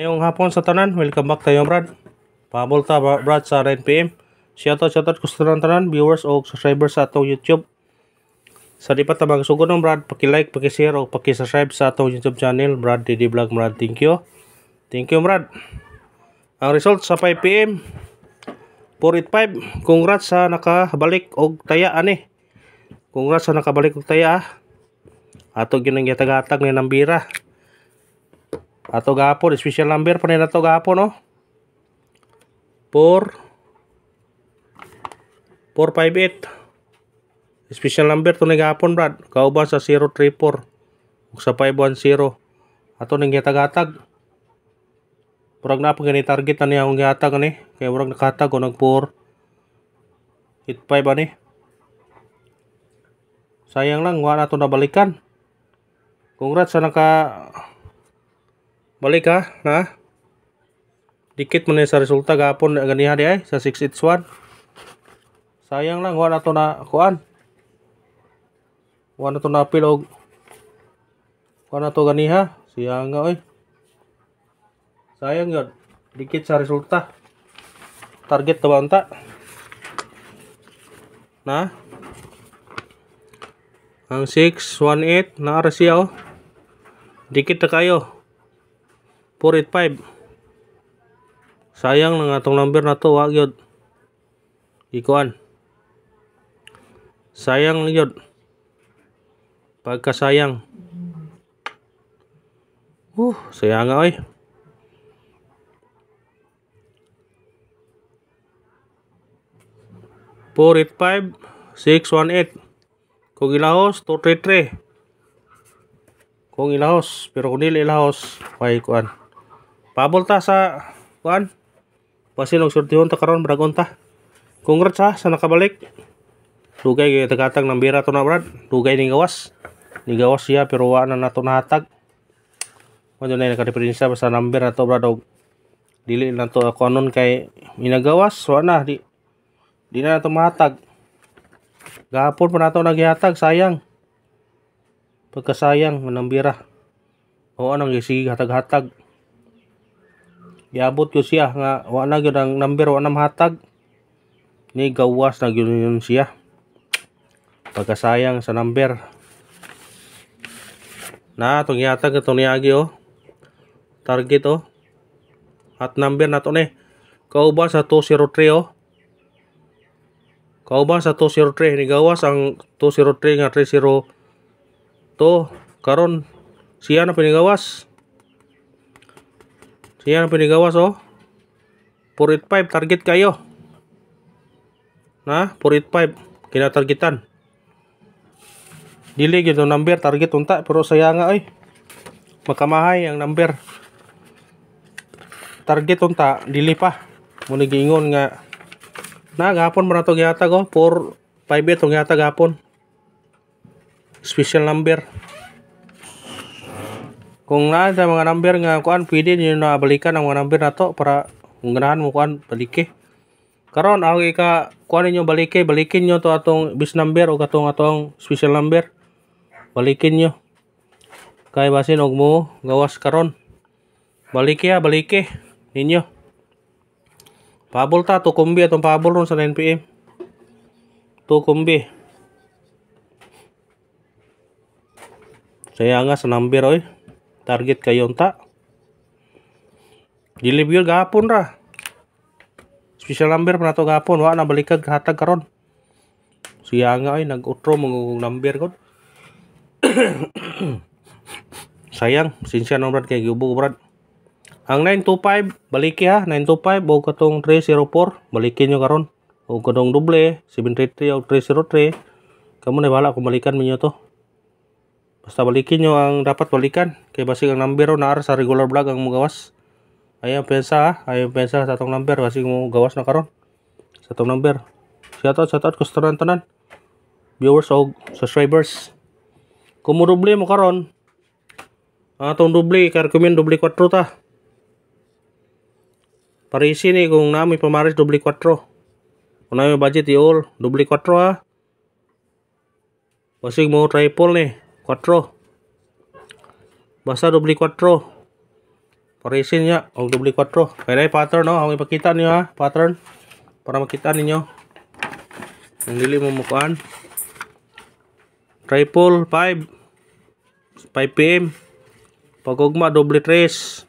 Ngayong hapon sa tanan, welcome back tayo Brad. Pabulta Brad sa 9pm. Shoutout, shoutout gusto ng tanan, viewers o subscribers sa atong YouTube. Sa di pa tamang sugo ng Brad, paki-like, paki-share o paki-subscribe sa atong YouTube channel, Brad DD Vlog Brad. Thank you. Thank you Brad. Ang result sa 5pm, 485. Congrats sa nakabalik og taya ani. Congrats sa nakabalik og taya. Ah. Ato gyud ang yatagatag ni Nambira. bira. atau gapo special number pernah atau gapo no por 458 special number to nagapon brad kauban sa 034 ug sa 510 ato ning kita hatag Murag apa gani target na niya akong gihatag nih? Kaya orang nakatag gono nag 4. Hit ani. Sayang lang, wala na ito nabalikan. Congrats sa naka balik ah nah dikit man sa resulta gapon na ganiha di eh. six sa one sayang lah wala atau na kuan wala to na pilog atau to ganiha siya nga oy eh. sayang gak dikit sa resulta target tak nah ang six 618 na nah oh dikit na 485 sayang ng atong number na to wag yun ikuan sayang yun pagkasayang uh sayang nga oy four eight five six one eight kung ilahos two three three kung ilahos pero kung dili ilahos pay kuan Pabol ta sa kuan. Pasilog surtihon ta karon bragon ta. Congrats ha sa nakabalik. Dugay kay tagatag ng bira to na brad. Dugay ni gawas. Ni gawas siya pero wa na nato nahatag. Mo na nakareferensya sa number na to brad og dili na to ako anon kay minagawas wa na di di na nato mahatag. Gahapon pa nato naghihatag sayang. Pagkasayang manambira. Oo, anong sige hatag-hatag. giabot ko siya nga wa na gyud ang number wa na mahatag ni gawas na gyud yun siya pagkasayang sa number na tong itong yatag itong niagi oh target oh at number na ito ni kauban sa 203 oh kauban sa 203 ni gawas ang 203 nga 302 karon siya na pinigawas So yan ang pinigawas oh. 485 target kayo. Na 485 kinatargetan. Dili gyud number target unta pero saya nga ay. Makamahay ang number. Target unta dili pa. Muna nga na gapon man ato gihatag oh 458 tong gihatag gapon. Special number. kung na sa mga number nga kuan pwede niyo na balikan ang mga number nato para nganahan mo kuan balike karon ang ika kuan ninyo balike balikin nyo to atong bis number o katong atong special number balikin nyo kay basin og mo gawas karon balike ya balike ninyo pabol ta to kumbi atong pabol ron sa 9 pm to kumbi saya nga sa number eh. target kayo unta deliver gapon ra special number pa nato gahapon wa na balikag hatag karon siya nga ay nag utro mong number ko sayang sinsya no brad kay giubog brad ang 925 baliki ha 925 o katong 304 balikin nyo karon o katong doble 733 o 303 kamo na bahala kung balikan mo nyo to Basta balikin nyo ang dapat balikan. Kay basi ang number na sa regular vlog ang gawas, Ayan pensa ha. Ah. Ayan pensa sa itong number. Basi mo gawas na karon Sa itong number. sa to. shout tanan. Viewers o subscribers. Kung mo dubli mo karon dubli kaya Karkumin dubli 4 ta. Parisi ni kung nami pamaris dubli 4. Kung nami budget i all. Doble 4 ha. Ah. Basi mo triple ni quattro basta doble quattro parisin ya og doble quattro oh, kaya pattern no ang ipakita niyo ha pattern para makita ninyo ang dili mo mukuan triple 5 5 pm pagugma doble 3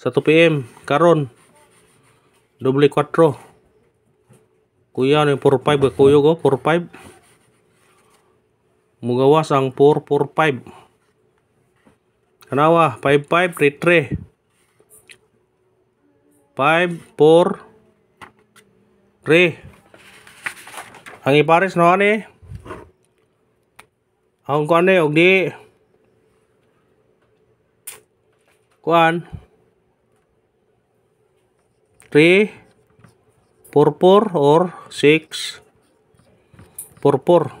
1 pm karon doble 4 kuya ni 4-5 kuyo go 5 mugawa sang pur pur pipe kenapa pipe pipe retre pipe pur re ang Paris no ane ang kuan ne og di kuan or six purpur -pur.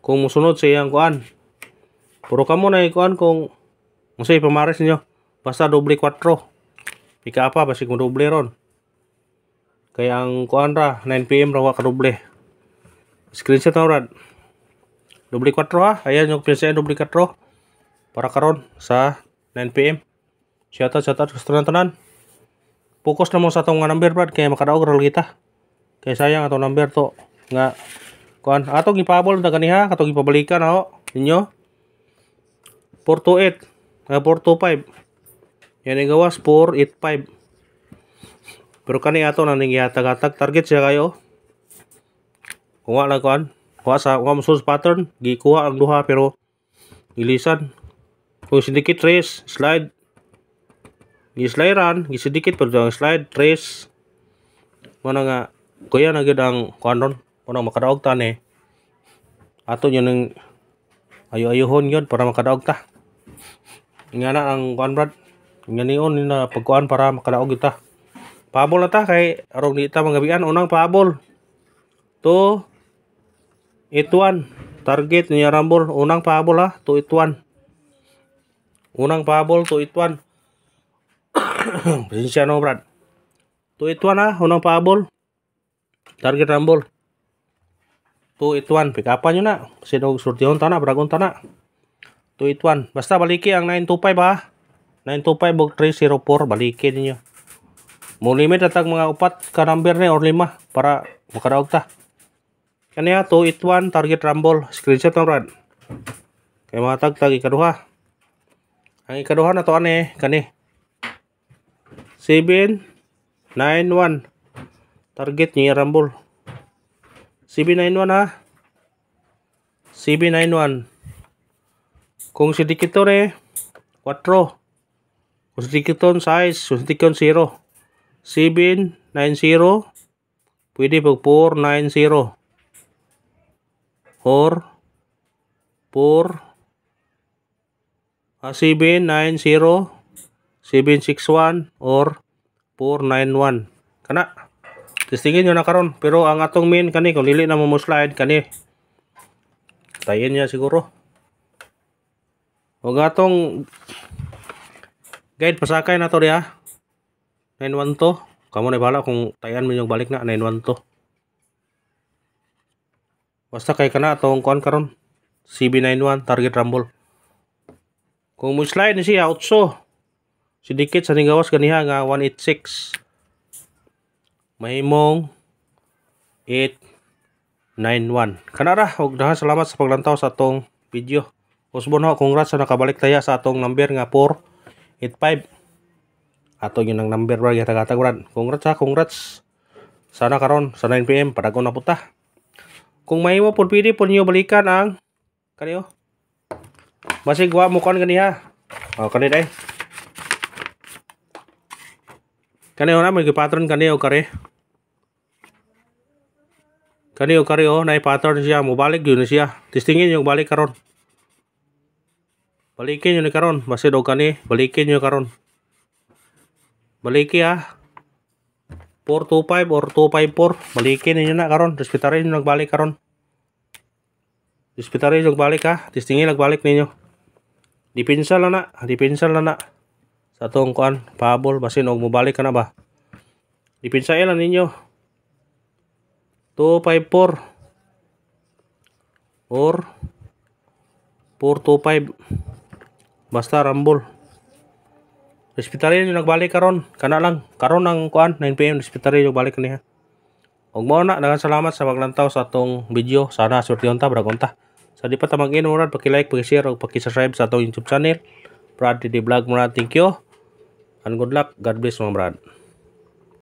kung musunod sa iyang kuan. Puro kamo na ikuan kung unsay pamares niyo. Basta doble 4. Pika apa basi kung doble ron. Kaya ang kuan ra 9 PM ra wa ka doble. Screenshot na rad. Doble 4 ha. Ayan yung pinsan doble 4 para karon sa 9 PM. Shout out, shout out, gusto na tanan. Focus na mo sa itong number, brad. Kaya makadaog, roll kita. Kaya sayang itong number to nga kuan ato gipabol ta kaniha ato gipabalikan ako inyo 428 uh, 425 yan ang gawas 485 pero kani ato na ning yatag-atag target siya kayo kuha lang kuan kuha sa kuha mo pattern gikuha ang duha pero ilisan kung sindikit trace slide gislayran gisidikit pero ang slide trace mo na nga kuya na gid ang kuan orang makadaog ta ni ato nyo nang ayo-ayohon yun para makadaog ta nga na ang kuan brad nga on na pagkuan para makadaog ita pabol na ta kay ni ita mga magabian unang pabol to ituan target niya rambol unang pabol ha to ituan unang pabol to ituan presensya no brad to ituan ha unang pabol target rambol tu ituan up nyo na sino surti unta na baragon ta na tu ituan basta baliki ang 925 ba 925 bug 304 baliki ninyo mo limit atag mga upat ka number ni or lima para makaraog ta kaniya tu ituan target rumble screenshot na rad kay mga tag ikaduha ang ikaduha na to ane kani 1 target ni rumble CB91 ha. CB91. Kung si Dikitor eh, 4. Kung si Dikiton size, kung si Dikiton 0. CB90, pwede pag 490. Or, 4, A CB90, 761, or 491. Kana? Testingin nyo na karon Pero ang atong main kani, kung lili na mo mo slide kani, tayin niya siguro. Huwag atong guide pasakay na to niya. 912. Kamu na bala kung tayan mo yung balik na 912. Basta kay kana atong kuan karon CB91 target rumble. Kung mo slide ni siya outso. Sidikit sa ningawas ganiha nga 186 mahimong 891 kanara og dahan salamat sa paglantaw sa atong video usbon ho congrats sa nakabalik taya sa atong number nga 485 ato yun ang number ba gatagataguran congrats ha congrats sana karon sa 9pm padagon na puta kung mahimo pud pwede pud niyo balikan ang kaniyo basigwa mo kon ganiha oh kani dai eh. कने na mai मेरे पात्रन कने हो kare. kani kare kari yo nai patron siya mau balik yun siya tistingin yo balik karon balikin yun karon masih do kani balikin yun karon balik ya por two or two por balikin yun na karon dispitarin na balik karon dispitarin yun balik ah tistingin balik ninyo dipinsal na na dipinsal na na sa atong kuan pahabol basin og mobalik ka na ba dipinsa ilan ninyo 254 or 425 basta rambol Respetarin yung nagbalik karon kana lang karon ang kuan 9pm respetarin yung balik niya og mo na daghang salamat sa paglantaw sa atong video sana suwertehon ta bragonta sa di pa ta mag-inuran paki-like paki-share ug subscribe sa atong YouTube channel Brad the Vlog muna. Thank you and good luck. God bless mga brad.